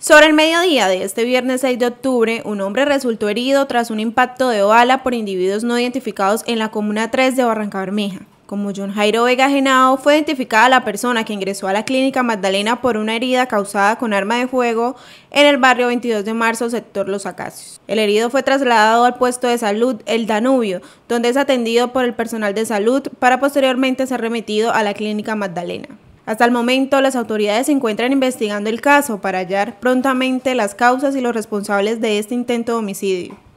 Sobre el mediodía de este viernes 6 de octubre, un hombre resultó herido tras un impacto de bala por individuos no identificados en la comuna 3 de Barranca Bermeja. Como John Jairo Vega Genao, fue identificada la persona que ingresó a la clínica Magdalena por una herida causada con arma de fuego en el barrio 22 de marzo, sector Los Acacios. El herido fue trasladado al puesto de salud El Danubio, donde es atendido por el personal de salud para posteriormente ser remitido a la clínica Magdalena. Hasta el momento, las autoridades se encuentran investigando el caso para hallar prontamente las causas y los responsables de este intento de homicidio.